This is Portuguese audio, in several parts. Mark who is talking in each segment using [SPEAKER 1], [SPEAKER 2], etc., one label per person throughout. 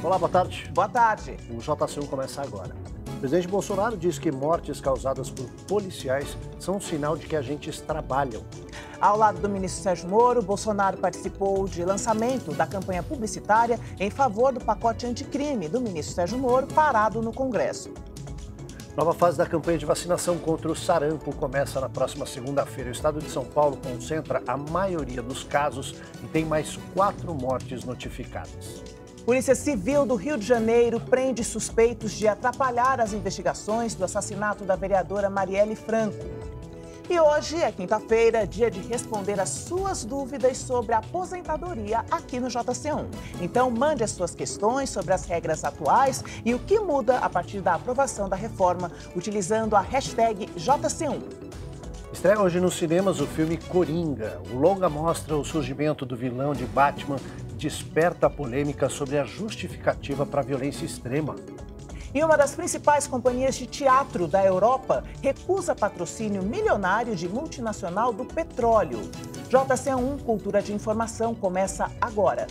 [SPEAKER 1] Olá, boa tarde. Boa tarde. O JC1 começa agora. O presidente Bolsonaro diz que mortes causadas por policiais são um sinal de que agentes trabalham. Ao lado do ministro Sérgio Moro,
[SPEAKER 2] Bolsonaro participou de lançamento da campanha publicitária em favor do pacote anticrime do ministro Sérgio Moro, parado no Congresso.
[SPEAKER 1] Nova fase da campanha de vacinação contra o sarampo começa na próxima segunda-feira. O estado de São Paulo concentra a maioria dos casos e tem mais quatro mortes notificadas. Polícia Civil do Rio de
[SPEAKER 2] Janeiro prende suspeitos de atrapalhar as investigações do assassinato da vereadora Marielle Franco. E hoje é quinta-feira, dia de responder as suas dúvidas sobre a aposentadoria aqui no JC1. Então, mande as suas questões sobre as regras atuais e o que muda a partir da aprovação da reforma, utilizando a hashtag JC1.
[SPEAKER 1] Estreia hoje nos cinemas o filme Coringa. O longa mostra o surgimento do vilão de Batman e desperta a polêmica sobre a justificativa para a violência extrema.
[SPEAKER 2] E uma das principais companhias de teatro da Europa recusa patrocínio milionário de multinacional do petróleo. JC1 Cultura de Informação começa agora.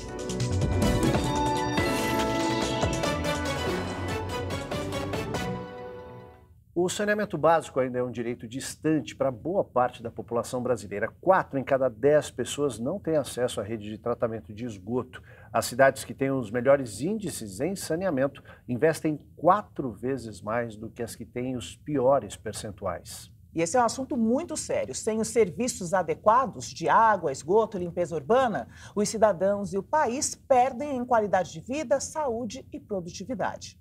[SPEAKER 1] O saneamento básico ainda é um direito distante para boa parte da população brasileira. Quatro em cada dez pessoas não têm acesso à rede de tratamento de esgoto. As cidades que têm os melhores índices em saneamento investem quatro vezes mais do que as que têm os piores percentuais. E esse é um assunto muito sério. Sem os serviços adequados de água, esgoto,
[SPEAKER 2] limpeza urbana, os cidadãos e o país perdem em qualidade de vida, saúde e produtividade.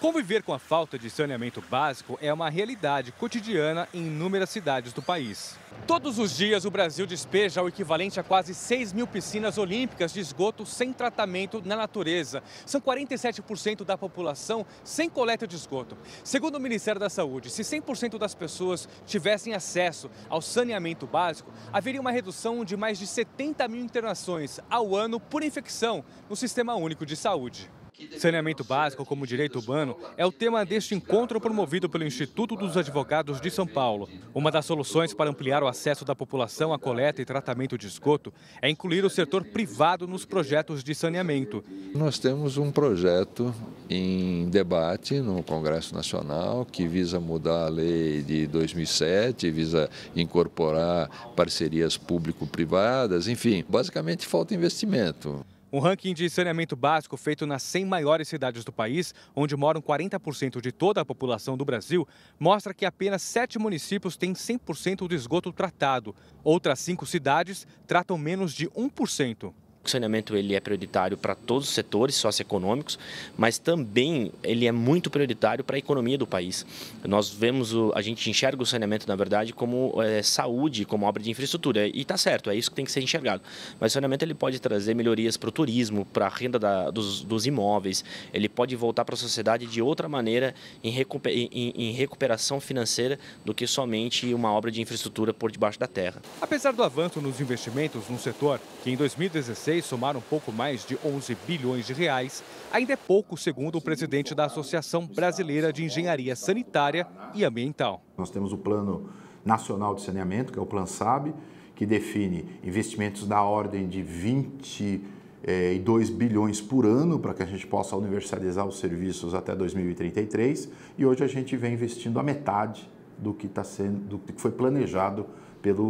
[SPEAKER 3] Conviver com a falta de saneamento básico é uma realidade cotidiana em inúmeras cidades do país. Todos os dias, o Brasil despeja o equivalente a quase 6 mil piscinas olímpicas de esgoto sem tratamento na natureza. São 47% da população sem coleta de esgoto. Segundo o Ministério da Saúde, se 100% das pessoas tivessem acesso ao saneamento básico, haveria uma redução de mais de 70 mil internações ao ano por infecção no Sistema Único de Saúde. Saneamento básico como direito urbano é o tema deste encontro promovido pelo Instituto dos Advogados de São Paulo. Uma das soluções para ampliar o acesso da população à coleta e tratamento de esgoto é incluir o setor privado nos projetos de saneamento.
[SPEAKER 4] Nós temos um projeto em debate no Congresso Nacional que visa mudar a lei de 2007, visa incorporar parcerias público-privadas, enfim, basicamente falta investimento.
[SPEAKER 3] Um ranking de saneamento básico feito nas 100 maiores cidades do país, onde moram 40% de toda a população do Brasil, mostra que apenas sete municípios têm 100% do esgoto tratado. Outras cinco cidades tratam menos de 1%. O saneamento ele é prioritário para todos os setores socioeconômicos,
[SPEAKER 4] mas também ele é muito prioritário para a economia do país. Nós vemos, o, a gente enxerga o saneamento, na verdade, como é, saúde, como obra de infraestrutura, e está certo, é isso que tem que ser enxergado. Mas o saneamento ele pode trazer melhorias para o turismo, para a renda da, dos, dos, imóveis, ele pode voltar para a sociedade de outra maneira, em, recuper, em, em recuperação financeira, do que somente uma obra de infraestrutura por debaixo da terra. Apesar do
[SPEAKER 3] avanço nos investimentos no setor, que em 2016 2016 somar um pouco mais de 11 bilhões de reais, ainda é pouco, segundo o presidente da Associação Brasileira de Engenharia Sanitária e
[SPEAKER 4] Ambiental. Nós temos o Plano Nacional de Saneamento, que é o Plan SAB, que define investimentos da ordem de 20 e 2 bilhões por ano para que a gente possa universalizar os serviços até 2033 e hoje a gente vem investindo a metade do que, tá sendo, do que foi planejado pelo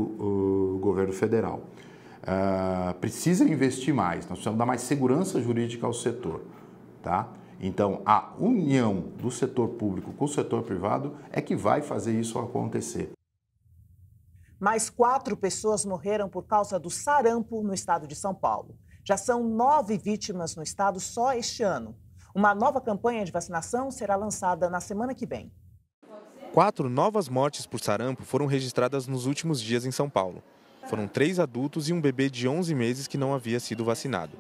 [SPEAKER 4] uh, governo federal uh, precisa investir mais, nós precisamos dar mais segurança jurídica ao setor. Tá? Então, a união do setor público com o setor privado é que vai
[SPEAKER 5] fazer isso acontecer.
[SPEAKER 2] Mais quatro pessoas morreram por causa do sarampo no estado de São Paulo. Já são nove vítimas no estado só este ano. Uma nova campanha de vacinação será lançada na semana que vem.
[SPEAKER 3] Quatro novas mortes por sarampo foram registradas nos últimos dias em São Paulo. Foram três adultos e um bebê de 11 meses que não havia sido vacinado.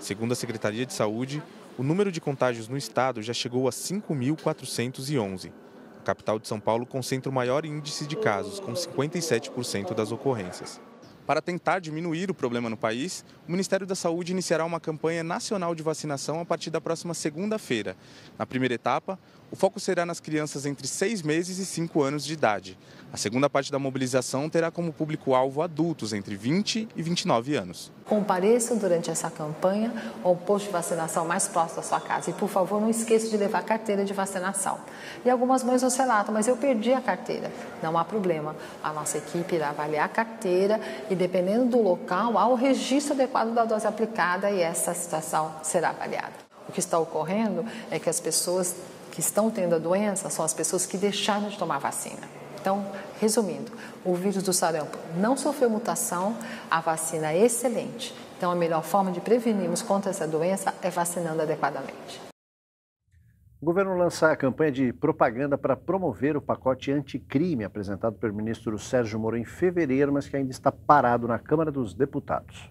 [SPEAKER 3] Segundo a Secretaria de Saúde, o número de contágios no estado já chegou a 5.411. A capital de São Paulo concentra o maior índice de casos, com 57% das ocorrências. Para tentar diminuir o problema no país, o Ministério da Saúde iniciará uma campanha nacional de vacinação a partir da próxima segunda-feira. Na primeira etapa, o foco será nas crianças entre 6 meses e 5 anos de idade. A segunda parte da mobilização terá como público-alvo adultos entre 20 e 29 anos.
[SPEAKER 6] Compareçam durante essa campanha ao posto de vacinação mais próximo da sua casa. E, por favor, não esqueça de levar a carteira de vacinação. E algumas mães nos relatam, mas eu perdi a carteira. Não há problema. A nossa equipe irá avaliar a carteira e, dependendo do local, há o registro adequado da dose aplicada e essa situação será avaliada. O que está ocorrendo é que as pessoas que estão tendo a doença são as pessoas que deixaram de tomar vacina. Então, resumindo, o vírus do sarampo não sofreu mutação, a vacina é excelente. Então, a melhor forma de prevenirmos contra essa doença é vacinando adequadamente.
[SPEAKER 1] O governo lança a campanha de propaganda para promover o pacote anticrime apresentado pelo ministro Sérgio Moro em fevereiro, mas que ainda está parado na Câmara dos Deputados.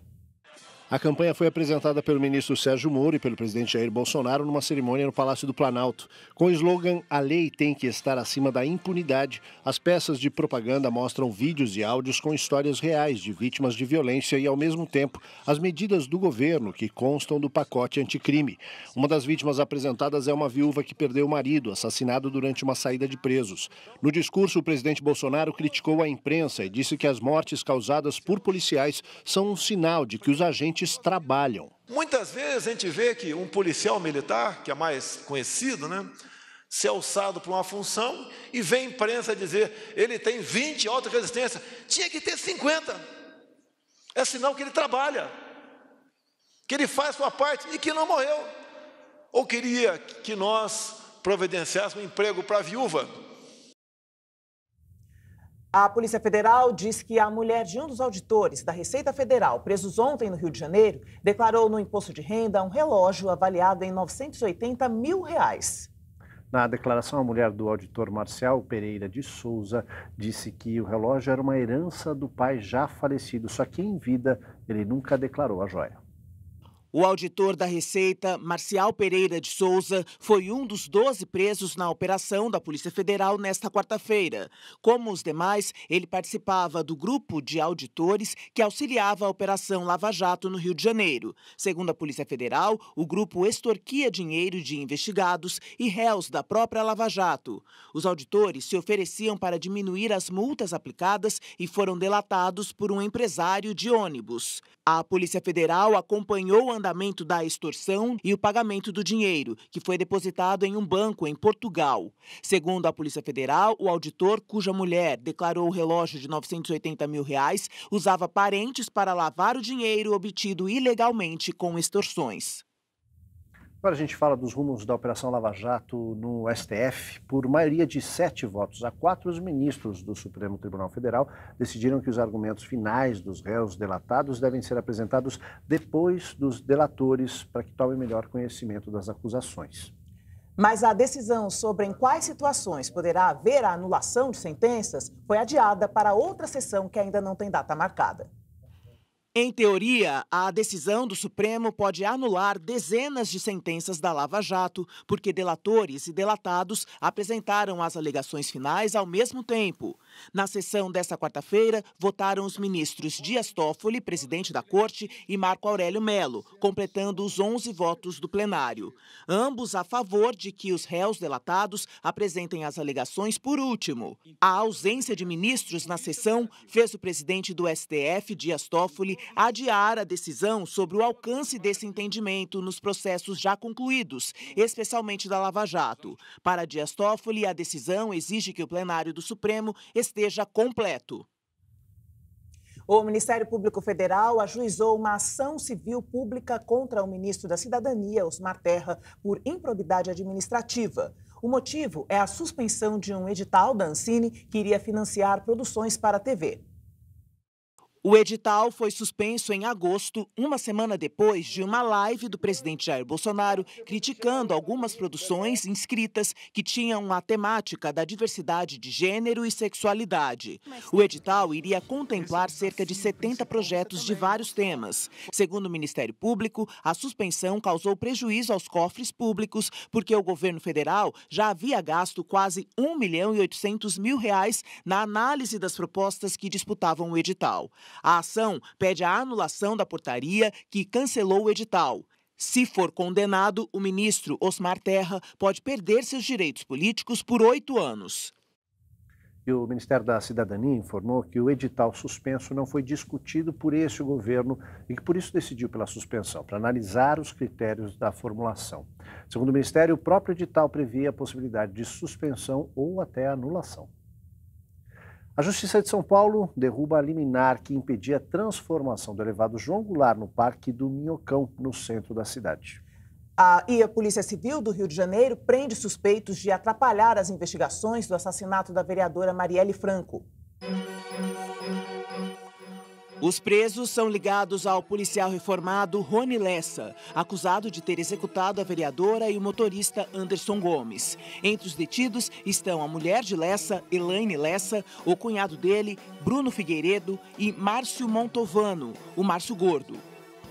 [SPEAKER 1] A campanha foi apresentada pelo ministro Sérgio Moro e pelo presidente Jair Bolsonaro numa cerimônia no Palácio do Planalto. Com o slogan A lei tem que estar acima da impunidade, as peças de propaganda mostram vídeos e áudios com histórias reais de vítimas de violência e, ao mesmo tempo, as medidas do governo que constam do pacote anticrime. Uma das vítimas apresentadas é uma viúva que perdeu o marido, assassinado durante uma saída de presos. No discurso, o presidente Bolsonaro criticou a imprensa e disse que as mortes causadas por policiais são um sinal de que os agentes agentes trabalham.
[SPEAKER 2] Muitas vezes a gente vê que um policial
[SPEAKER 7] militar, que é mais conhecido, né, se é alçado para uma função e vem a imprensa
[SPEAKER 2] dizer ele tem 20 alta resistência, tinha que ter 50. É sinal que ele trabalha, que ele faz sua parte e que não morreu.
[SPEAKER 7] Ou queria que nós providenciássemos um emprego para a viúva
[SPEAKER 2] a Polícia Federal diz que a mulher de um dos auditores da Receita Federal, presos ontem no Rio de Janeiro, declarou no imposto de renda um relógio avaliado em 980 mil reais.
[SPEAKER 1] Na declaração, a mulher do auditor Marcial Pereira de Souza disse que o relógio era uma herança do pai já falecido, só que em vida ele nunca declarou a joia.
[SPEAKER 2] O auditor da Receita, Marcial Pereira de Souza, foi um dos 12 presos na operação da Polícia Federal nesta quarta-feira. Como os demais, ele participava do grupo de auditores que auxiliava a Operação Lava Jato no Rio de Janeiro. Segundo a Polícia Federal, o grupo extorquia dinheiro de investigados e réus da própria Lava Jato. Os auditores se ofereciam para diminuir as multas aplicadas e foram delatados por um empresário de ônibus. A Polícia Federal acompanhou o andamento andamento da extorsão e o pagamento do dinheiro, que foi depositado em um banco em Portugal. Segundo a Polícia Federal, o auditor, cuja mulher declarou o relógio de 980 mil reais, usava parentes para lavar o dinheiro obtido ilegalmente com extorsões.
[SPEAKER 1] Agora a gente fala dos rumos da Operação Lava Jato no STF. Por maioria de sete votos a quatro, os ministros do Supremo Tribunal Federal decidiram que os argumentos finais dos réus delatados devem ser apresentados depois dos delatores para que tomem melhor conhecimento das acusações. Mas a decisão sobre em quais situações poderá haver a anulação
[SPEAKER 2] de sentenças foi adiada para outra sessão que ainda não tem data marcada. Em teoria, a decisão do Supremo pode anular dezenas de sentenças da Lava Jato, porque delatores e delatados apresentaram as alegações finais ao mesmo tempo. Na sessão desta quarta-feira, votaram os ministros Dias Toffoli, presidente da Corte, e Marco Aurélio Melo, completando os 11 votos do plenário. Ambos a favor de que os réus delatados apresentem as alegações por último. A ausência de ministros na sessão fez o presidente do STF, Dias Toffoli, adiar a decisão sobre o alcance desse entendimento nos processos já concluídos, especialmente da Lava Jato. Para Dias Toffoli, a decisão exige que o plenário do Supremo esteja completo. O Ministério Público Federal ajuizou uma ação civil pública contra o ministro da Cidadania, Osmar Terra, por improbidade administrativa. O motivo é a suspensão de um edital da Ancine que iria financiar produções para a TV. O edital foi suspenso em agosto, uma semana depois de uma live do presidente Jair Bolsonaro criticando algumas produções inscritas que tinham a temática da diversidade de gênero e sexualidade. O edital iria contemplar cerca de 70 projetos de vários temas. Segundo o Ministério Público, a suspensão causou prejuízo aos cofres públicos porque o governo federal já havia gasto quase 1 milhão e 800 mil reais na análise das propostas que disputavam o edital. A ação pede a anulação da portaria que cancelou o edital. Se for condenado, o ministro Osmar Terra pode perder seus direitos políticos por oito anos.
[SPEAKER 1] E o Ministério da Cidadania informou que o edital suspenso não foi discutido por este governo e que por isso decidiu pela suspensão, para analisar os critérios da formulação. Segundo o Ministério, o próprio edital previa a possibilidade de suspensão ou até anulação. A Justiça de São Paulo derruba a liminar que impedia a transformação do elevado João Goulart no Parque do Minhocão, no centro da cidade. A, e a Polícia
[SPEAKER 2] Civil do Rio de Janeiro prende suspeitos de atrapalhar as investigações do assassinato da vereadora Marielle Franco. Os presos são ligados ao policial reformado Rony Lessa, acusado de ter executado a vereadora e o motorista Anderson Gomes. Entre os detidos estão a mulher de Lessa, Elaine Lessa, o cunhado dele, Bruno Figueiredo, e Márcio Montovano, o Márcio Gordo.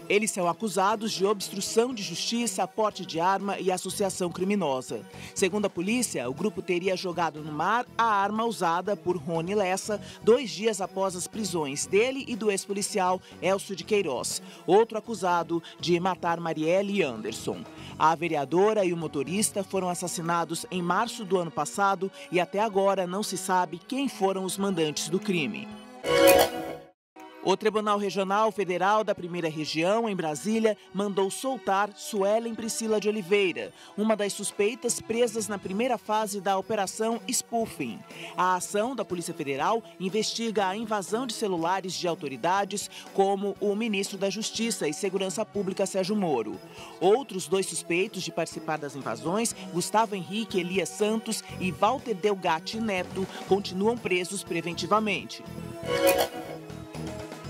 [SPEAKER 2] Eles são acusados de obstrução de justiça, porte de arma e associação criminosa. Segundo a polícia, o grupo teria jogado no mar a arma usada por Rony Lessa dois dias após as prisões dele e do ex-policial Elcio de Queiroz, outro acusado de matar Marielle Anderson. A vereadora e o motorista foram assassinados em março do ano passado e até agora não se sabe quem foram os mandantes do crime. O Tribunal Regional Federal da Primeira Região, em Brasília, mandou soltar Suelen Priscila de Oliveira, uma das suspeitas presas na primeira fase da Operação Spoofing. A ação da Polícia Federal investiga a invasão de celulares de autoridades, como o ministro da Justiça e Segurança Pública, Sérgio Moro. Outros dois suspeitos de participar das invasões, Gustavo Henrique Elias Santos e Walter Delgatti Neto, continuam presos preventivamente.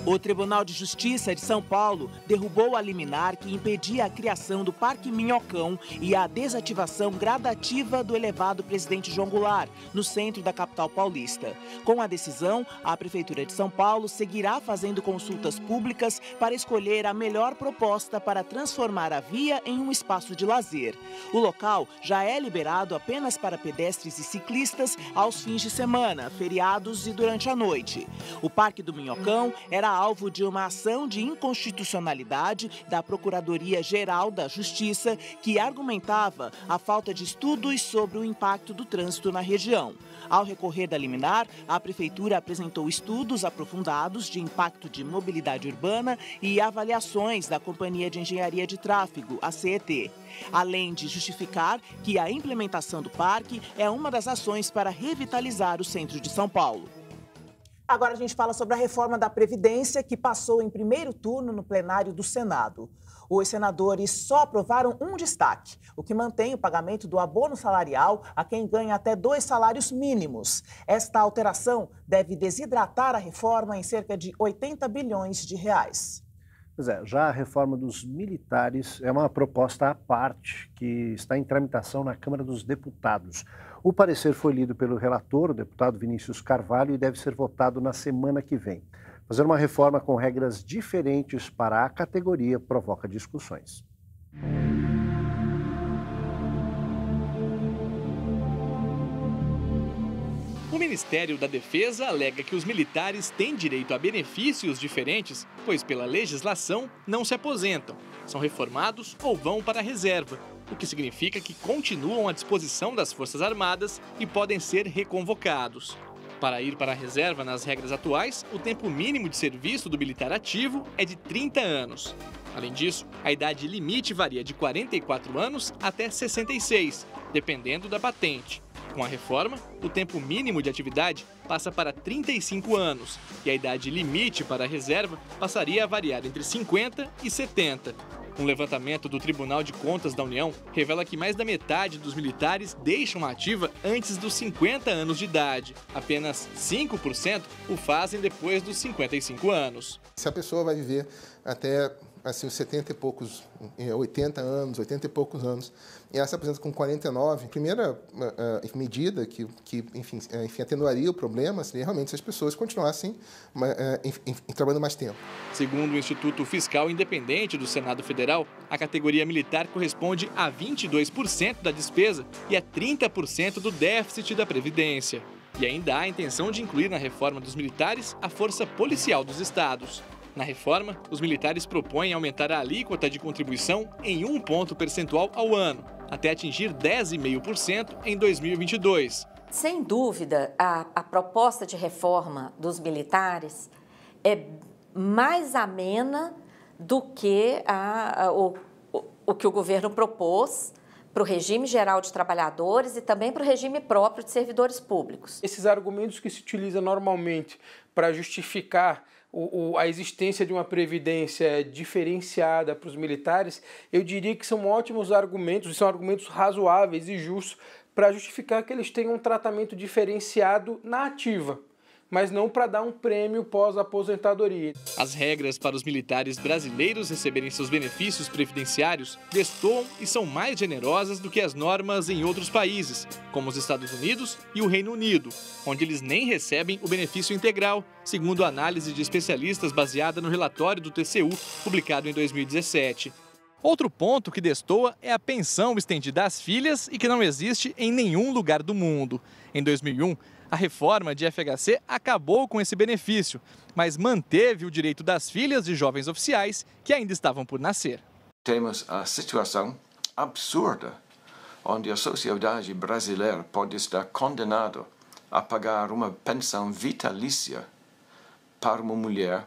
[SPEAKER 2] O Tribunal de Justiça de São Paulo derrubou a liminar que impedia a criação do Parque Minhocão e a desativação gradativa do elevado Presidente João Goulart, no centro da capital paulista. Com a decisão, a Prefeitura de São Paulo seguirá fazendo consultas públicas para escolher a melhor proposta para transformar a via em um espaço de lazer. O local já é liberado apenas para pedestres e ciclistas aos fins de semana, feriados e durante a noite. O Parque do Minhocão era alvo de uma ação de inconstitucionalidade da Procuradoria-Geral da Justiça, que argumentava a falta de estudos sobre o impacto do trânsito na região. Ao recorrer da liminar, a Prefeitura apresentou estudos aprofundados de impacto de mobilidade urbana e avaliações da Companhia de Engenharia de Tráfego, a CET. Além de justificar que a implementação do parque é uma das ações para revitalizar o centro de São Paulo. Agora a gente fala sobre a reforma da Previdência que passou em primeiro turno no plenário do Senado. Os senadores só aprovaram um destaque, o que mantém o pagamento do abono salarial a quem ganha até dois salários mínimos. Esta alteração deve desidratar a reforma em cerca de 80 bilhões de reais.
[SPEAKER 1] Pois é, já a reforma dos militares é uma proposta à parte que está em tramitação na Câmara dos Deputados. O parecer foi lido pelo relator, o deputado Vinícius Carvalho, e deve ser votado na semana que vem. Fazer uma reforma com regras diferentes para a categoria provoca discussões.
[SPEAKER 4] O Ministério da Defesa alega que os militares têm direito a benefícios diferentes, pois, pela legislação, não se aposentam, são reformados ou vão para a reserva, o que significa que continuam à disposição das Forças Armadas e podem ser reconvocados. Para ir para a reserva, nas regras atuais, o tempo mínimo de serviço do militar ativo é de 30 anos. Além disso, a idade limite varia de 44 anos até 66, dependendo da patente. Com a reforma, o tempo mínimo de atividade passa para 35 anos e a idade limite para a reserva passaria a variar entre 50 e 70. Um levantamento do Tribunal de Contas da União revela que mais da metade dos militares deixam a ativa antes dos 50 anos de idade. Apenas 5% o fazem depois dos 55 anos. Se a pessoa vai viver até assim 70 e poucos, 80 é, anos, 80 e poucos anos, e ela se apresenta com 49, a primeira uh, medida que, que enfim, uh, enfim, atenuaria o problema seria realmente se as pessoas continuassem uh, é, enfim, trabalhando mais tempo. Segundo o Instituto Fiscal Independente do Senado Federal, a categoria militar corresponde a 22% da despesa e a 30% do déficit da Previdência. E ainda há a intenção de incluir na reforma dos militares a força policial dos estados. Na reforma, os militares propõem aumentar a alíquota de contribuição em um ponto percentual ao ano, até atingir 10,5% em 2022.
[SPEAKER 1] Sem dúvida, a, a, proposta de reforma dos militares é mais amena
[SPEAKER 6] do que a, a, o, o que o governo propôs para
[SPEAKER 1] o regime geral de trabalhadores e
[SPEAKER 6] também para o regime próprio de servidores públicos. Esses argumentos
[SPEAKER 7] que se utiliza normalmente para justificar o, o, a existência de uma previdência diferenciada para os militares, eu diria que são ótimos argumentos, são argumentos razoáveis e justos para justificar que eles tenham um tratamento diferenciado na ativa mas não para dar um prêmio pós-aposentadoria.
[SPEAKER 4] As regras para os militares brasileiros receberem seus benefícios previdenciários destoam e são mais generosas do que as normas em outros países, como os Estados Unidos e o Reino Unido, onde eles nem recebem o benefício integral, segundo a análise de especialistas baseada no relatório do TCU, publicado em 2017. Outro ponto que destoa é a pensão estendida às filhas e que não existe em nenhum lugar do mundo. Em 2001, a reforma de FHC acabou com esse benefício, mas manteve o direito das filhas de jovens oficiais que ainda estavam por nascer.
[SPEAKER 7] Temos a situação absurda onde a sociedade brasileira pode estar condenada a pagar uma pensão vitalícia para uma mulher,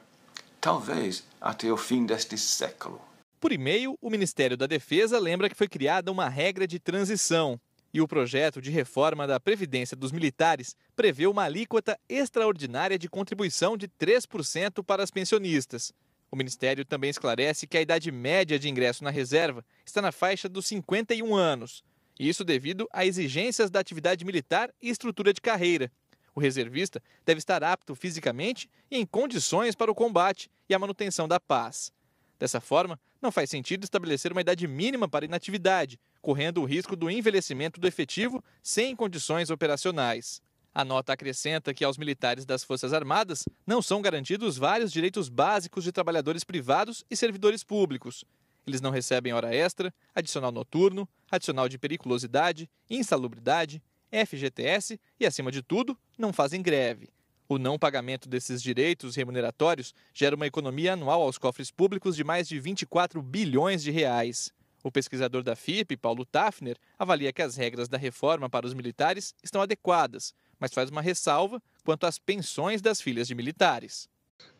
[SPEAKER 7] talvez até o fim deste século.
[SPEAKER 4] Por e-mail, o Ministério da Defesa lembra que foi criada uma regra de transição e o projeto de reforma da Previdência dos Militares prevê uma alíquota extraordinária de contribuição de 3% para as pensionistas. O Ministério também esclarece que a idade média de ingresso na reserva está na faixa dos 51 anos. Isso devido a exigências da atividade militar e estrutura de carreira. O reservista deve estar apto fisicamente e em condições para o combate e a manutenção da paz. Dessa forma, não faz sentido estabelecer uma idade mínima para inatividade, correndo o risco do envelhecimento do efetivo sem condições operacionais. A nota acrescenta que aos militares das Forças Armadas não são garantidos vários direitos básicos de trabalhadores privados e servidores públicos. Eles não recebem hora extra, adicional noturno, adicional de periculosidade, insalubridade, FGTS e, acima de tudo, não fazem greve. O não pagamento desses direitos remuneratórios gera uma economia anual aos cofres públicos de mais de 24 bilhões de reais. O pesquisador da FIP, Paulo Tafner, avalia que as regras da reforma para os militares estão adequadas, mas faz uma ressalva quanto às pensões das filhas de militares.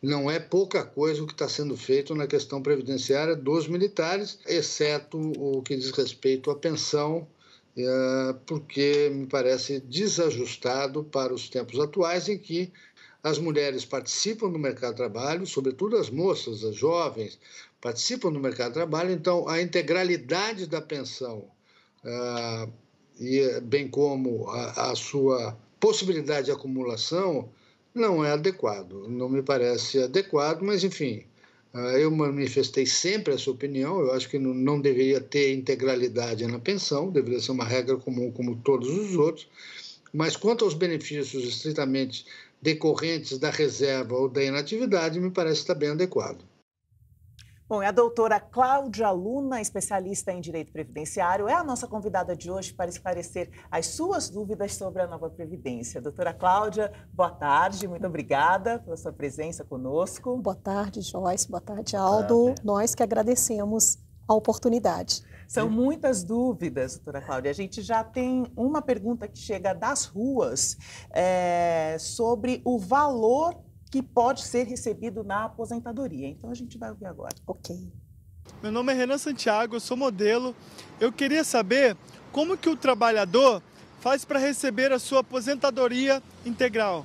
[SPEAKER 1] Não é pouca coisa o que está sendo feito na questão previdenciária dos militares, exceto o que diz respeito à pensão, eh, porque me parece desajustado para os tempos atuais em que as mulheres participam do mercado de trabalho, sobretudo as moças, as jovens, participam do mercado de trabalho, então a integralidade da pensão, ah, e, bem como a, a, sua possibilidade de acumulação, não é adequado. Não me parece adequado, mas enfim, ah, eu manifestei sempre essa opinião. Eu acho que não, não deveria ter integralidade na pensão, deveria ser uma regra comum como todos os outros. Mas quanto aos benefícios estritamente decorrentes da reserva ou da inatividade, me parece estar bem adequado.
[SPEAKER 2] Bom, a doutora Cláudia Luna, especialista em direito previdenciário, é a nossa convidada de hoje para esclarecer as suas dúvidas sobre a nova Previdência. Doutora Cláudia, boa tarde, muito obrigada pela sua presença conosco. Boa
[SPEAKER 6] tarde, Joyce, boa tarde, Aldo. Nós que agradecemos a oportunidade. São
[SPEAKER 2] muitas dúvidas, doutora Cláudia. A gente já tem uma pergunta que chega das ruas é, sobre o valor que pode ser recebido na aposentadoria. Então a gente vai ouvir agora. Ok. Meu nome é Renan Santiago, eu sou modelo. Eu queria saber
[SPEAKER 6] como que o trabalhador faz para receber a sua aposentadoria integral.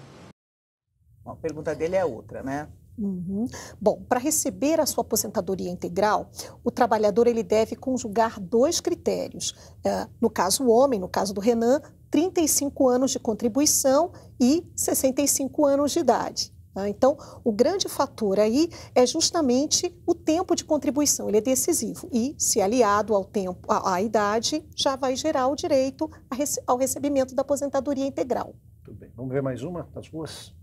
[SPEAKER 2] Bom, a pergunta dele é outra, né?
[SPEAKER 6] Uhum. Bom, para receber a sua aposentadoria integral, o trabalhador ele deve conjugar dois critérios. É, no caso o homem, no caso do Renan, 35 anos de contribuição e 65 anos de idade. Tá? Então, o grande fator aí é justamente o tempo de contribuição, ele é decisivo. E, se aliado ao tempo, à, à idade, já vai gerar o direito ao recebimento da aposentadoria integral.
[SPEAKER 1] Tudo bem. Vamos ver mais uma das ruas?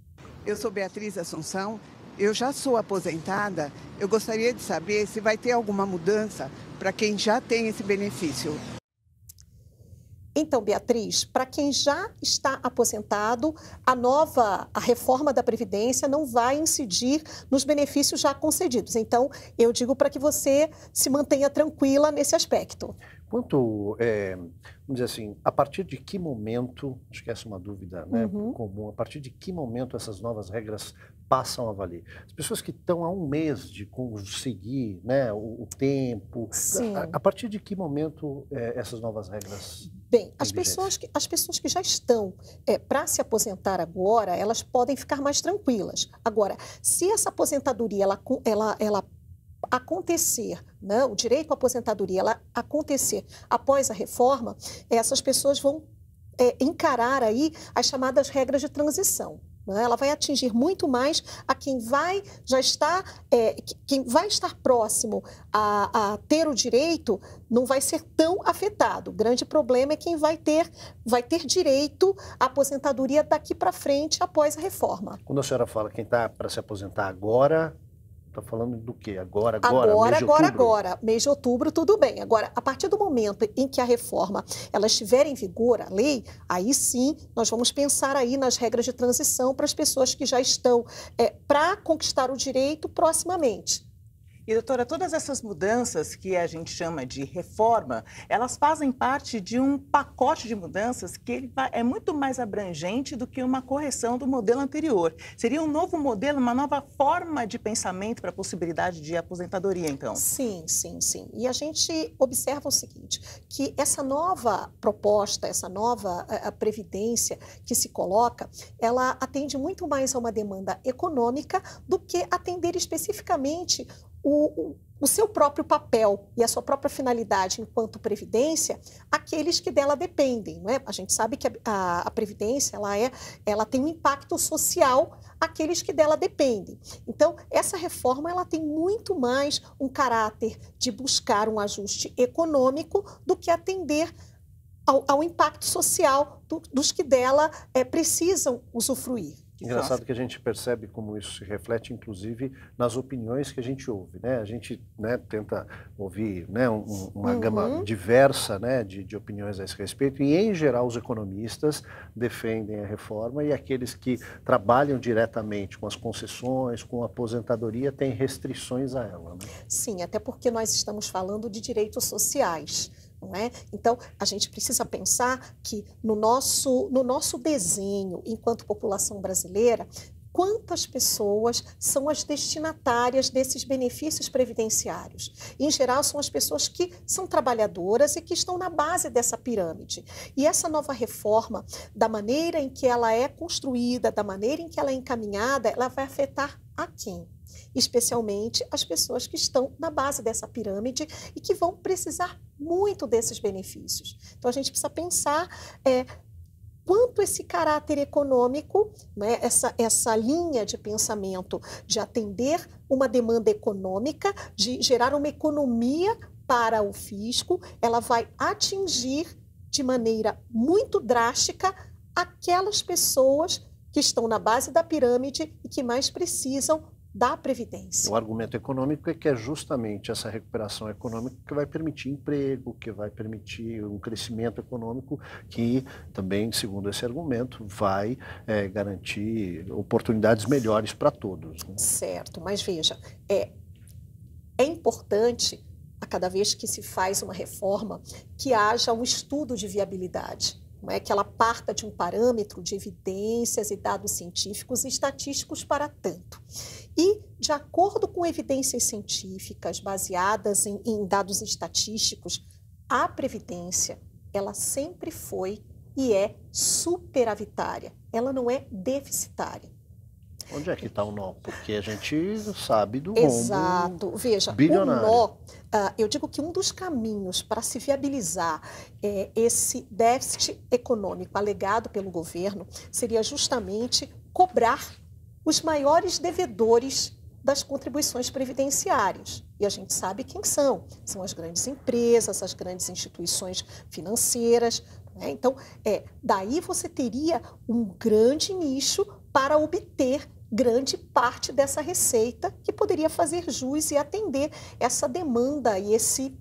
[SPEAKER 1] Eu sou Beatriz Assunção, eu já sou aposentada. Eu gostaria
[SPEAKER 2] de saber se vai ter alguma mudança para quem já tem esse benefício.
[SPEAKER 6] Então, Beatriz, para quem já está aposentado, a nova, a reforma da Previdência não vai incidir nos benefícios já concedidos. Então, eu digo para que você se mantenha tranquila nesse aspecto.
[SPEAKER 1] Quanto, é, vamos dizer assim, a partir de que momento, acho que essa é uma dúvida né, uhum. comum, a partir de que momento essas novas regras passam a valer? As pessoas que estão há um mês de conseguir né, o, o tempo, a, a, partir de que momento é, essas novas regras
[SPEAKER 6] Bem, as pessoas, que, as pessoas que já estão é, para se aposentar agora, elas podem ficar mais tranquilas. Agora, se essa aposentadoria ela, ela, ela acontecer, né, o direito à aposentadoria ela acontecer após a reforma, essas pessoas vão é, encarar aí as chamadas regras de transição. Né? Ela vai atingir muito mais a quem vai já está, é, quem vai estar próximo a, a, ter o direito não vai ser tão afetado. O grande problema é quem vai ter, vai ter direito à aposentadoria daqui para frente após a reforma.
[SPEAKER 1] Quando a senhora fala quem está para se aposentar agora está falando do quê? Agora, agora, agora, mês de agora, outubro? agora,
[SPEAKER 6] mês de outubro, tudo bem. Agora, a partir do momento em que a reforma ela estiver em vigor, a lei, aí sim nós vamos pensar aí nas regras de transição para as pessoas que já estão é, para conquistar o direito proximamente.
[SPEAKER 2] E doutora, todas essas mudanças que a gente chama de reforma, elas fazem parte de um pacote de mudanças que é muito mais abrangente do que uma correção do modelo anterior. Seria um novo modelo, uma nova forma de pensamento para a possibilidade de aposentadoria, então? Sim, sim, sim. E a gente observa o seguinte, que essa nova
[SPEAKER 6] proposta, essa nova eh, a, previdência que se coloca, ela atende muito mais a uma demanda econômica do que atender especificamente o o, o seu próprio papel e a sua própria finalidade enquanto previdência aqueles que dela dependem. Não é? A gente sabe que a, a, a, previdência ela é, ela tem um impacto social aqueles que dela dependem. Então, essa reforma ela tem muito mais um caráter de buscar um ajuste econômico do que atender ao, ao impacto social do, dos que dela é, precisam usufruir.
[SPEAKER 1] Engraçado que a gente percebe como isso se reflete, inclusive, nas opiniões que a gente ouve. Né? A gente né, tenta ouvir né, um, uma uhum. gama diversa né, de, de opiniões a esse respeito, e, em geral, os economistas defendem a reforma e aqueles que trabalham diretamente com as concessões, com a aposentadoria, têm restrições a ela. Né?
[SPEAKER 6] Sim, até porque nós estamos falando de direitos sociais não é? Então, a gente precisa pensar que no nosso, no nosso desenho, enquanto população brasileira, quantas pessoas são as destinatárias desses benefícios previdenciários. Em geral, são as pessoas que são trabalhadoras e que estão na base dessa pirâmide. E essa nova reforma, da maneira em que ela é construída, da maneira em que ela é encaminhada, ela vai afetar a quem? especialmente as pessoas que estão na base dessa pirâmide e que vão precisar muito desses benefícios. Então, a gente precisa pensar. É, quanto esse caráter econômico, né, essa, essa linha de pensamento de atender uma demanda econômica, de gerar uma economia para o fisco, ela vai atingir de maneira muito drástica aquelas pessoas que estão na base da pirâmide e que mais precisam da Previdência.
[SPEAKER 1] O argumento econômico é que é justamente essa recuperação econômica que vai permitir emprego, que vai permitir um crescimento econômico, que também, segundo esse argumento, vai é, garantir oportunidades melhores para todos. Né?
[SPEAKER 6] Certo, mas veja, é, é importante, a cada vez que se faz uma reforma, que haja um estudo de viabilidade é? que ela parta de um parâmetro de evidências e dados científicos e estatísticos para tanto. E, de acordo com evidências científicas baseadas em, em dados estatísticos, a previdência, ela sempre foi e é superavitária, ela não é deficitária.
[SPEAKER 1] Onde é que está o nó? Porque a gente sabe do Exato.
[SPEAKER 6] rombo Veja, o nó, ah, eu digo que um dos caminhos para se viabilizar é, esse déficit econômico alegado pelo governo seria justamente cobrar os maiores devedores das contribuições previdenciárias. E a gente sabe quem são. São as grandes empresas, as grandes instituições financeiras. Né? Então, é, daí você teria um grande nicho para obter grande parte dessa receita que poderia fazer jus e atender essa demanda e esse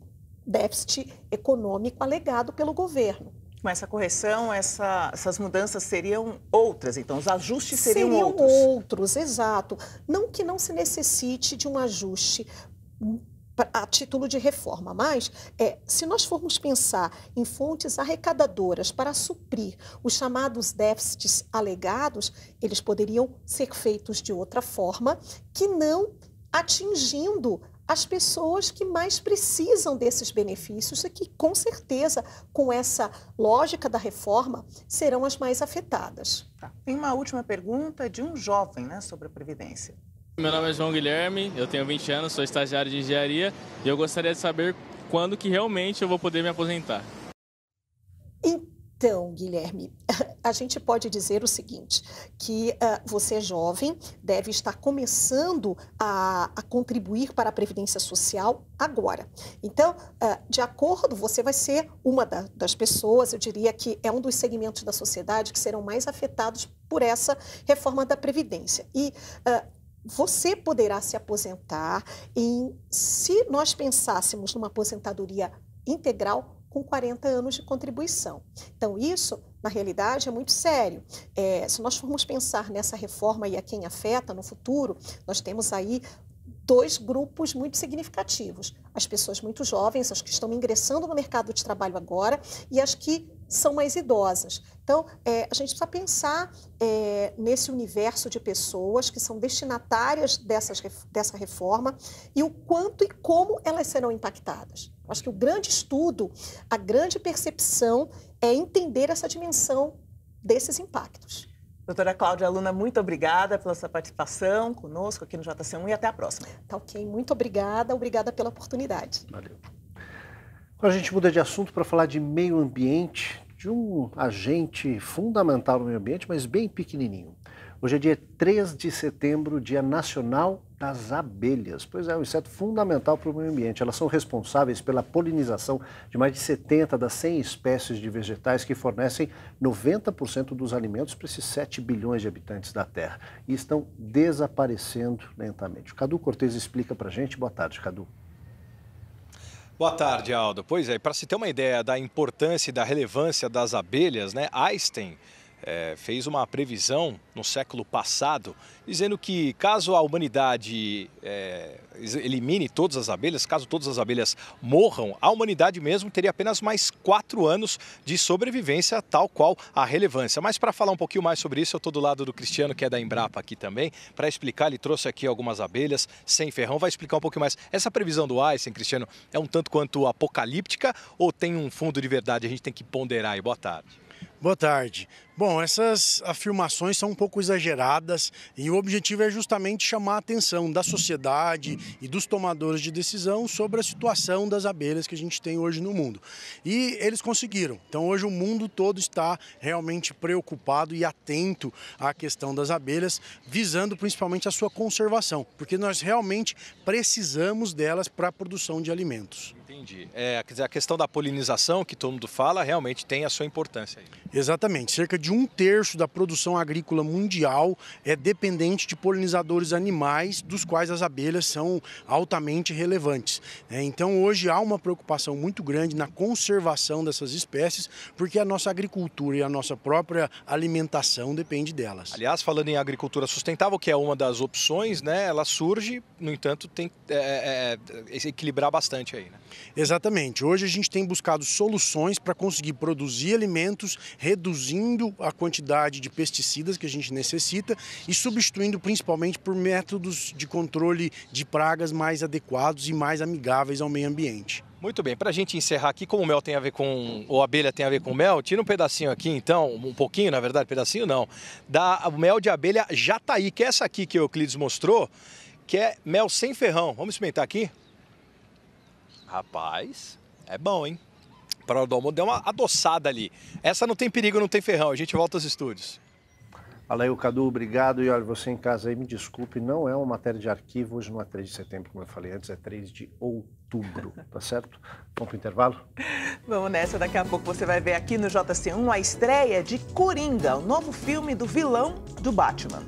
[SPEAKER 6] déficit econômico alegado pelo
[SPEAKER 2] governo. Mas essa correção, essa, essas mudanças seriam outras, então os ajustes seriam, seriam
[SPEAKER 6] outros. Seriam outros, exato. Não que não se necessite de um ajuste a título de reforma, mas é, se nós formos pensar em fontes arrecadadoras para suprir os chamados déficits alegados, eles poderiam ser feitos de outra forma que não atingindo as pessoas que mais precisam desses benefícios e que, com certeza, com essa lógica da reforma, serão as mais afetadas. Tá. Tem uma última pergunta
[SPEAKER 2] de um jovem né, sobre a Previdência.
[SPEAKER 4] Meu nome é João Guilherme, eu tenho 20 anos, sou estagiário de engenharia e eu gostaria de saber quando que realmente eu vou poder me aposentar.
[SPEAKER 6] Então, Guilherme, a gente pode dizer o seguinte: que uh, você é jovem deve estar começando a, a, contribuir para a Previdência Social agora. Então, uh, de acordo, você vai ser uma da, das pessoas, eu diria que é um dos segmentos da sociedade que serão mais afetados por essa reforma da Previdência. E uh, você poderá se aposentar em, se nós pensássemos numa aposentadoria integral, com 40 anos de contribuição. Então, isso, na realidade, é muito sério. É, se nós formos pensar nessa reforma e a quem afeta no futuro, nós temos aí dois grupos muito significativos: as pessoas muito jovens, as que estão ingressando no mercado de trabalho agora, e as que são mais idosas. Então, é, a gente precisa pensar é, nesse universo de pessoas que são destinatárias dessas, dessa reforma e o quanto e como elas serão impactadas. Acho que o grande estudo, a grande percepção é entender essa dimensão desses impactos.
[SPEAKER 2] Doutora Cláudia Luna, muito obrigada pela sua participação conosco aqui no JC1 e até a próxima.
[SPEAKER 6] Tá ok, muito obrigada, obrigada pela oportunidade.
[SPEAKER 1] Valeu. Agora a gente muda de assunto para falar de meio ambiente, de um agente fundamental no meio ambiente, mas bem pequenininho. Hoje é dia 3 de setembro, Dia Nacional das Abelhas. Pois é, um inseto fundamental para o meio ambiente. Elas são responsáveis pela polinização de mais de 70 das 100 espécies de vegetais que fornecem 90% dos alimentos para esses 7 bilhões de habitantes da Terra e estão desaparecendo lentamente. O Cadu Cortez explica para a gente. Boa tarde, Cadu.
[SPEAKER 7] Boa tarde, Aldo. Pois é, para se ter uma ideia da importância e da relevância das abelhas, né, Einstein é, fez uma previsão no século passado, dizendo que caso a humanidade é, elimine todas as abelhas, caso todas as abelhas morram, a humanidade mesmo teria apenas mais quatro anos de sobrevivência, tal qual a relevância. Mas para falar um pouquinho mais sobre isso, eu estou do lado do Cristiano, que é da Embrapa aqui também, para explicar. Ele trouxe aqui algumas abelhas sem ferrão, vai explicar um pouquinho mais. Essa previsão do Einstein, Cristiano, é um tanto quanto apocalíptica ou tem um fundo de verdade? A gente tem que
[SPEAKER 5] ponderar aí. Boa tarde. Boa tarde. Bom, essas afirmações são um pouco exageradas e o objetivo é justamente chamar a atenção da sociedade e dos tomadores de decisão sobre a situação das abelhas que a gente tem hoje no mundo. E eles conseguiram. Então, hoje o mundo todo está realmente preocupado e atento à questão das abelhas, visando principalmente a sua conservação, porque nós realmente precisamos delas para a produção de alimentos.
[SPEAKER 7] Entendi. É, quer dizer, a questão da polinização, que todo mundo fala, realmente tem a sua importância. Aí.
[SPEAKER 5] Exatamente. Cerca de um terço da produção agrícola mundial é dependente de polinizadores animais, dos quais as abelhas são altamente relevantes. Né? Então, hoje há uma preocupação muito grande na conservação dessas espécies, porque a nossa agricultura e a nossa própria alimentação depende delas.
[SPEAKER 7] Aliás, falando em agricultura sustentável, que é uma das opções, né, ela surge, no entanto, tem que é, é, é equilibrar bastante aí. Né?
[SPEAKER 5] Exatamente. Hoje a gente tem buscado soluções para conseguir produzir alimentos reduzindo a quantidade de pesticidas que a gente necessita e substituindo principalmente por métodos de controle de pragas mais adequados e mais amigáveis ao meio ambiente.
[SPEAKER 7] Muito bem, para a gente encerrar aqui, como o mel tem a ver com, ou a abelha tem a ver com mel, tira um pedacinho aqui então, um pouquinho na verdade, pedacinho não, da mel de abelha jataí, que é essa aqui que o Euclides mostrou, que é mel sem ferrão. Vamos experimentar aqui? Rapaz, é bom, hein? para hora do almoço, deu uma adoçada ali. Essa não tem perigo, não tem ferrão. A gente volta aos estúdios.
[SPEAKER 1] Alain, Cadu, obrigado. E olha, você em casa aí, me desculpe, não é uma matéria de arquivo, hoje não é 3 de setembro, como eu falei antes, é 3 de outubro, tá certo? Vamos para o intervalo?
[SPEAKER 2] Vamos nessa, daqui a pouco você vai ver aqui no JC1 a estreia de Coringa, o novo filme do vilão do Batman.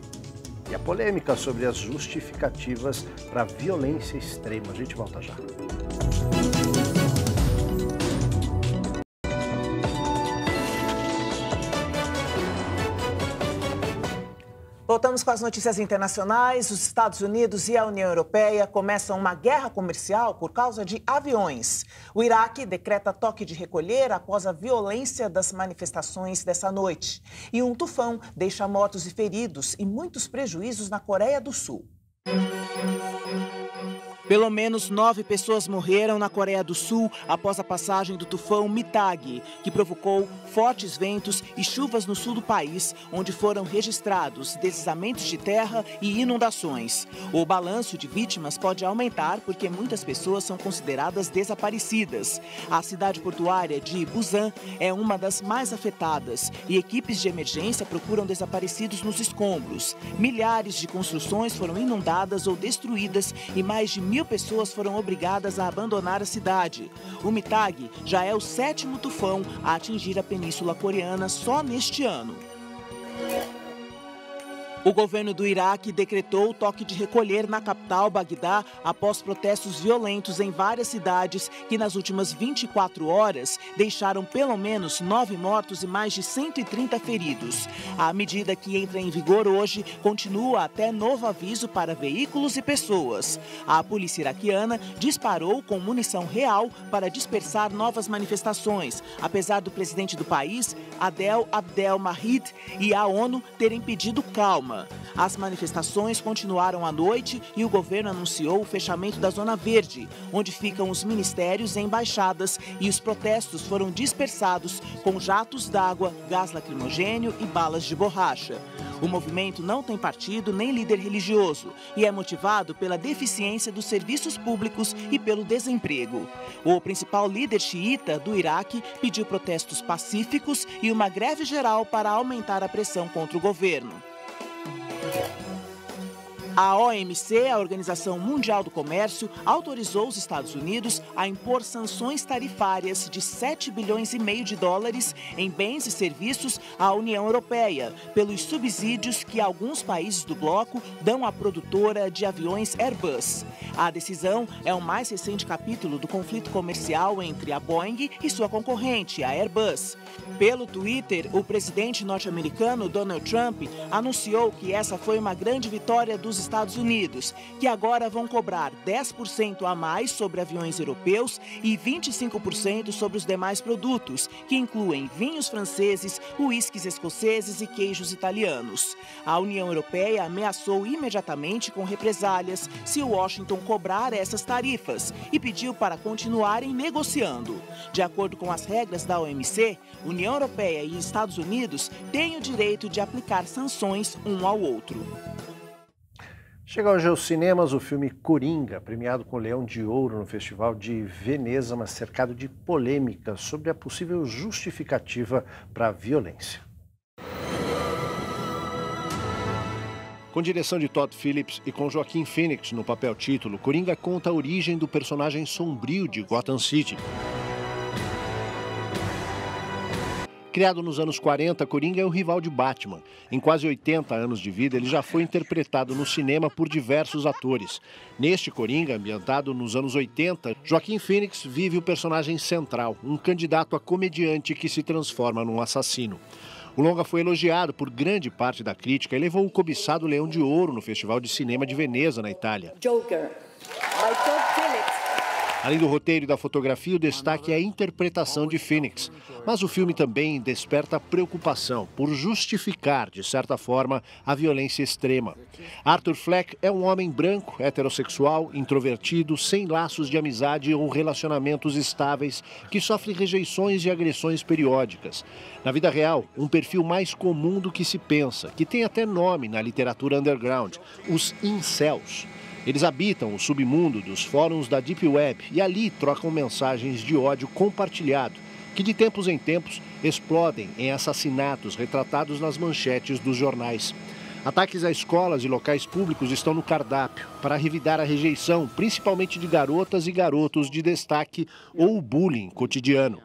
[SPEAKER 1] E a polêmica sobre as justificativas para violência extrema. A gente volta já.
[SPEAKER 2] Voltamos com as notícias internacionais. Os Estados Unidos e a União Europeia começam uma guerra comercial por causa de aviões. O Iraque decreta toque de recolher após a violência das manifestações dessa noite. E um tufão deixa mortos e feridos e muitos prejuízos na Coreia do Sul. Pelo menos nove pessoas morreram na Coreia do Sul após a passagem do tufão Mitag, que provocou fortes ventos e chuvas no sul do país, onde foram registrados deslizamentos de terra e inundações. O balanço de vítimas pode aumentar porque muitas pessoas são consideradas desaparecidas. A cidade portuária de Busan é uma das mais afetadas e equipes de emergência procuram desaparecidos nos escombros. Milhares de construções foram inundadas ou destruídas e mais de mil pessoas foram obrigadas a abandonar a cidade. O Mitag já é o sétimo tufão a atingir a Península Coreana só neste ano. O governo do Iraque decretou o toque de recolher na capital Bagdá após protestos violentos em várias cidades que, nas últimas 24 horas, deixaram pelo menos nove mortos e mais de 130 feridos. A medida que entra em vigor hoje continua até novo aviso para veículos e pessoas. A polícia iraquiana disparou com munição real para dispersar novas manifestações, apesar do presidente do país, Adel Abdel Mahid, e a ONU terem pedido calma. As manifestações continuaram à noite e o governo anunciou o fechamento da Zona Verde, onde ficam os ministérios e embaixadas, e os protestos foram dispersados com jatos d'água, gás lacrimogênio e balas de borracha. O movimento não tem partido nem líder religioso e é motivado pela deficiência dos serviços públicos e pelo desemprego. O principal líder xiita do Iraque pediu protestos pacíficos e uma greve geral para aumentar a pressão contra o governo. A OMC, a Organização Mundial do Comércio, autorizou os Estados Unidos a impor sanções tarifárias de 7 bilhões e meio de dólares em bens e serviços à União Europeia, pelos subsídios que alguns países do bloco dão à produtora de aviões Airbus. A decisão é o mais recente capítulo do conflito comercial entre a Boeing e sua concorrente, a Airbus. Pelo Twitter, o presidente norte-americano Donald Trump anunciou que essa foi uma grande vitória dos Estados Unidos, que agora vão cobrar 10% a mais sobre aviões europeus e 25% sobre os demais produtos, que incluem vinhos franceses, uísques escoceses e queijos italianos. A União Europeia ameaçou imediatamente com represálias se Washington cobrar essas tarifas e pediu para continuarem negociando. De acordo com as regras da OMC, União Europeia e Estados Unidos têm o direito de aplicar sanções um ao outro.
[SPEAKER 1] Chega hoje aos cinemas o filme Coringa, premiado com o Leão de Ouro no Festival de Veneza, mas cercado de polêmica sobre a possível justificativa para a violência. Com direção de Todd Phillips e com Joaquim Phoenix no papel título, Coringa conta a origem do personagem sombrio de Gotham City. Criado nos anos 40, Coringa é o rival de Batman. Em quase 80 anos de vida, ele já foi interpretado no cinema por diversos atores. Neste Coringa, ambientado nos anos 80, Joaquim Phoenix vive o personagem central, um candidato a comediante que se transforma num assassino. O longa foi elogiado por grande parte da crítica e levou o cobiçado Leão de Ouro no Festival de Cinema de Veneza, na Itália. Joker. Além do roteiro e da fotografia, o destaque é a interpretação de Phoenix. Mas o filme também desperta preocupação por justificar, de certa forma, a violência extrema. Arthur Fleck é um homem branco, heterossexual, introvertido, sem laços de amizade ou relacionamentos estáveis, que sofre rejeições e agressões periódicas. Na vida real, um perfil mais comum do que se pensa, que tem até nome na literatura underground, os incels. Eles habitam o submundo dos fóruns da Deep Web e ali trocam mensagens de ódio compartilhado, que de tempos em tempos explodem em assassinatos retratados nas manchetes dos jornais. Ataques a escolas e locais públicos estão no cardápio para revidar a rejeição, principalmente de garotas e garotos de destaque ou o bullying cotidiano.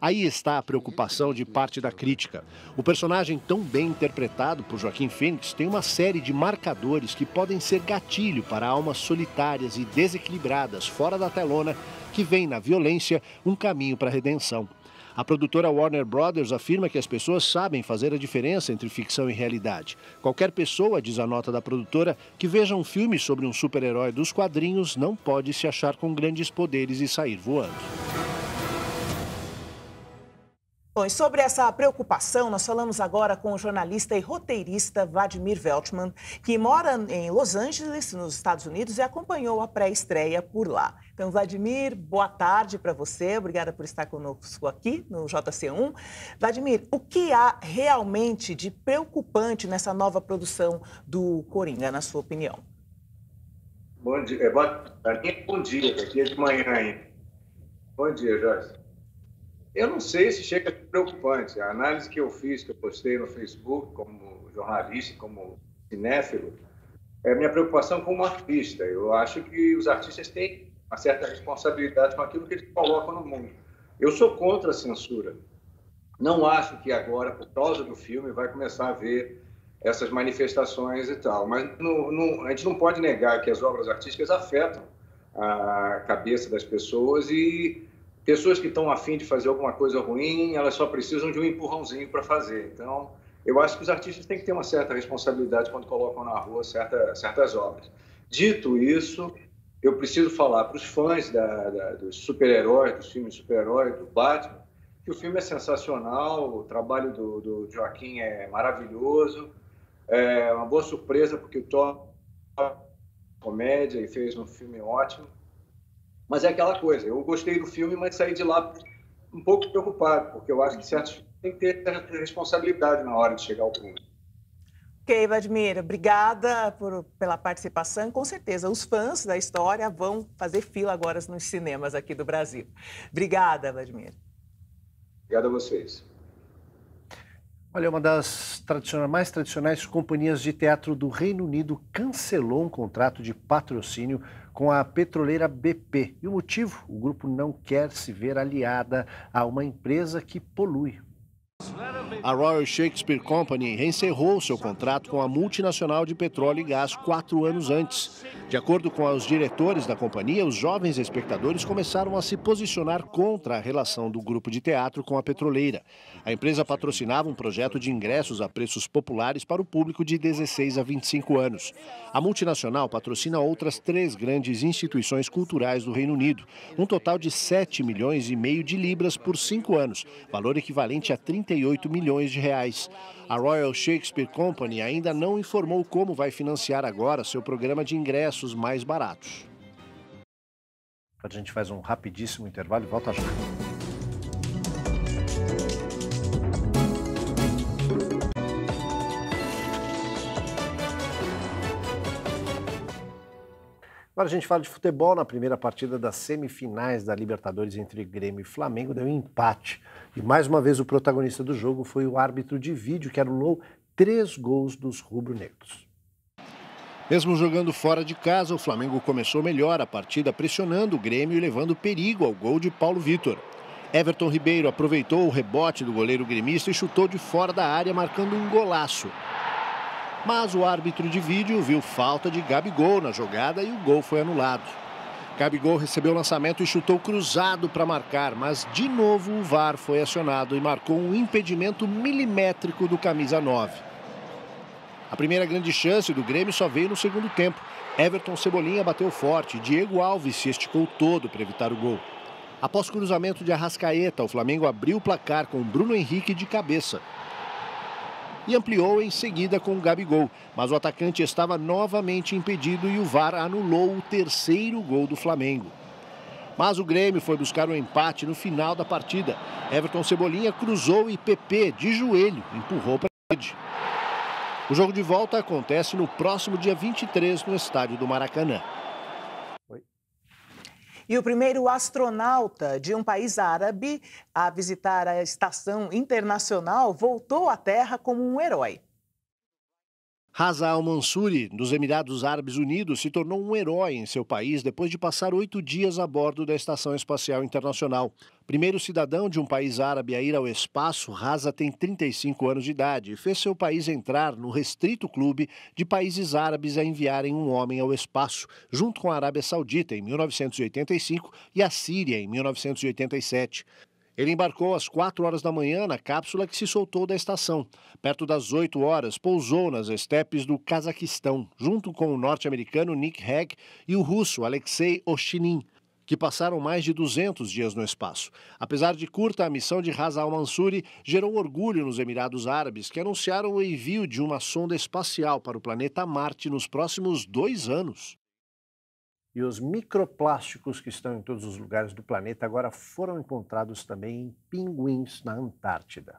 [SPEAKER 1] Aí está a preocupação de parte da crítica. O personagem tão bem interpretado por Joaquim Fênix tem uma série de marcadores que podem ser gatilho para almas solitárias e desequilibradas fora da telona que vem na violência um caminho para a redenção. A produtora Warner Brothers afirma que as pessoas sabem fazer a diferença entre ficção e realidade. Qualquer pessoa, diz a nota da produtora, que veja um filme sobre um super-herói dos quadrinhos não pode se achar com grandes poderes e sair voando. Bom, sobre
[SPEAKER 2] essa preocupação, nós falamos agora com o jornalista e roteirista Vladimir Veltman, que mora em Los Angeles, nos Estados Unidos, e acompanhou a pré-estreia por lá. Então, Vladimir, boa tarde para você. Obrigada por estar conosco aqui no JC1. Vladimir, o que há realmente de preocupante nessa nova produção do Coringa, na sua opinião?
[SPEAKER 8] Bom dia. É, boa Bom dia. Aqui é de manhã Bom dia, Jorge. Eu não sei se chega de preocupante. A análise que eu fiz, que eu postei no Facebook, como jornalista, como cinéfilo, é minha preocupação como artista. Eu acho que os artistas têm uma certa responsabilidade com aquilo que eles colocam no mundo. Eu sou contra a censura. Não acho que agora, por causa do filme, vai começar a ver essas manifestações e tal. Mas a gente não pode negar que as obras artísticas afetam a cabeça das pessoas e pessoas que estão afim de fazer alguma coisa ruim, elas só precisam de um empurrãozinho para fazer. Então, eu acho que os artistas têm que ter uma certa responsabilidade quando colocam na rua certa, certas obras. Dito isso, eu preciso falar para os fãs da, da, dos super-heróis, dos filmes super-heróis, do Batman, que o filme é sensacional, o trabalho do, do Joaquim é maravilhoso, é uma boa surpresa porque o Thor é comédia e fez um filme ótimo. Mas é aquela coisa, eu gostei do filme, mas saí de lá um pouco preocupado, porque eu acho que certos têm que ter responsabilidade na hora de chegar ao público.
[SPEAKER 2] Ok, Vladimir, obrigada por, pela participação. Com certeza, os fãs da história vão fazer fila agora nos cinemas aqui do Brasil. Obrigada, Vladimir. Obrigado a vocês.
[SPEAKER 1] Olha, é uma das tradicionais, mais tradicionais companhias de teatro do Reino Unido cancelou um contrato de patrocínio com a petroleira BP. E o motivo? O grupo não quer se ver aliada a uma empresa que polui a Royal Shakespeare Company encerrou seu contrato com a multinacional de petróleo e gás quatro anos antes. De acordo com os diretores da companhia, os jovens espectadores começaram a se posicionar contra a relação do grupo de teatro com a petroleira. A empresa patrocinava um projeto de ingressos a preços populares para o público de 16 a 25 anos. A multinacional patrocina outras três grandes instituições culturais do Reino Unido, um total de 7 milhões e meio de libras por cinco anos, valor equivalente a 38 milhões milhões de reais. A Royal Shakespeare Company ainda não informou como vai financiar agora seu programa de ingressos mais baratos. A gente faz um rapidíssimo intervalo e volta já. Agora a gente fala de futebol. Na primeira partida das semifinais da Libertadores entre Grêmio e Flamengo, deu um empate. E mais uma vez o protagonista do jogo foi o árbitro de vídeo, que anulou três gols dos rubro-negros. Mesmo jogando fora de casa, o Flamengo começou melhor a partida, pressionando o Grêmio e levando perigo ao gol de Paulo Vitor. Everton Ribeiro aproveitou o rebote do goleiro gremista e chutou de fora da área, marcando um golaço mas o árbitro de vídeo viu falta de Gabigol na jogada e o gol foi anulado. Gabigol recebeu o lançamento e chutou cruzado para marcar, mas de novo o VAR foi acionado e marcou um impedimento milimétrico do camisa 9. A primeira grande chance do Grêmio só veio no segundo tempo. Everton Cebolinha bateu forte, Diego Alves se esticou todo para evitar o gol. Após cruzamento de Arrascaeta, o Flamengo abriu o placar com Bruno Henrique de cabeça e ampliou em seguida com o Gabigol. Mas o atacante estava novamente impedido e o VAR anulou o terceiro gol do Flamengo. Mas o Grêmio foi buscar o um empate no final da partida. Everton Cebolinha cruzou e PP, de joelho, empurrou para a rede. O jogo de volta acontece no próximo dia 23 no estádio do Maracanã e o
[SPEAKER 2] primeiro astronauta de um país árabe a visitar a Estação
[SPEAKER 1] Internacional voltou à Terra como um herói. Raza Al-Mansuri, dos Emirados Árabes Unidos, se tornou um herói em seu país depois de passar oito dias a bordo da Estação Espacial Internacional. Primeiro cidadão de um país árabe a ir ao espaço, Raza tem 35 anos de idade e fez seu país entrar no restrito clube de países árabes a enviarem um homem ao espaço, junto com a Arábia Saudita em 1985 e a Síria em 1987. Ele embarcou às 4 horas da manhã na cápsula que se soltou da estação. Perto das 8 horas, pousou nas estepes do Cazaquistão, junto com o norte-americano Nick Hegg e o russo Alexei Oshinin que passaram mais de 200 dias no espaço. Apesar de curta, a missão de Ras al-Mansuri gerou orgulho nos Emirados Árabes, que anunciaram o envio de uma sonda espacial para o planeta Marte nos próximos dois anos. E os microplásticos que estão em todos os lugares do planeta agora foram encontrados também em pinguins na Antártida.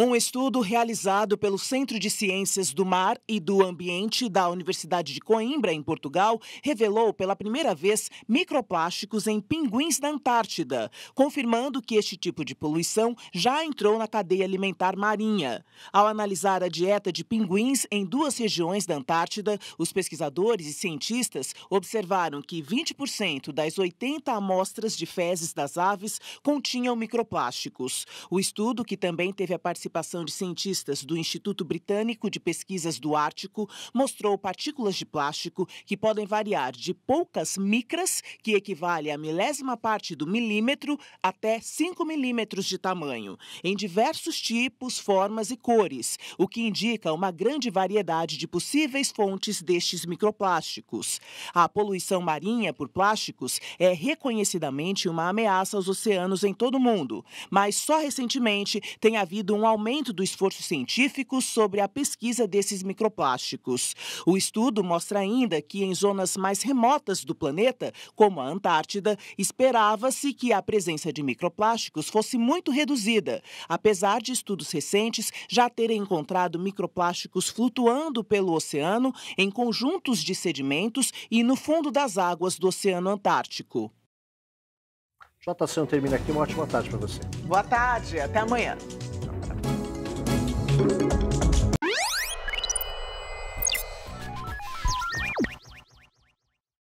[SPEAKER 2] Um estudo realizado pelo Centro de Ciências do Mar e do Ambiente da Universidade de Coimbra, em Portugal, revelou pela primeira vez microplásticos em pinguins da Antártida, confirmando que este tipo de poluição já entrou na cadeia alimentar marinha. Ao analisar a dieta de pinguins em duas regiões da Antártida, os pesquisadores e cientistas observaram que 20% das 80 amostras de fezes das aves continham microplásticos. O estudo, que também teve a participação participação de cientistas do Instituto Britânico de Pesquisas do Ártico mostrou partículas de plástico que podem variar de poucas micras, que equivale a milésima parte do milímetro, até 5 milímetros de tamanho, em diversos tipos, formas e cores, o que indica uma grande variedade de possíveis fontes destes microplásticos. A poluição marinha por plásticos é reconhecidamente uma ameaça aos oceanos em todo o mundo, mas só recentemente tem havido um aumento aumento do esforço científico sobre a pesquisa desses microplásticos. O estudo mostra ainda que em zonas mais remotas do planeta, como a Antártida, esperava-se que a presença de microplásticos fosse muito reduzida, apesar de estudos recentes já terem encontrado microplásticos flutuando pelo oceano em conjuntos de sedimentos e no fundo das águas do Oceano
[SPEAKER 1] Antártico. Natação termina aqui. Uma ótima tarde para você. Boa tarde, até amanhã.
[SPEAKER 2] thank you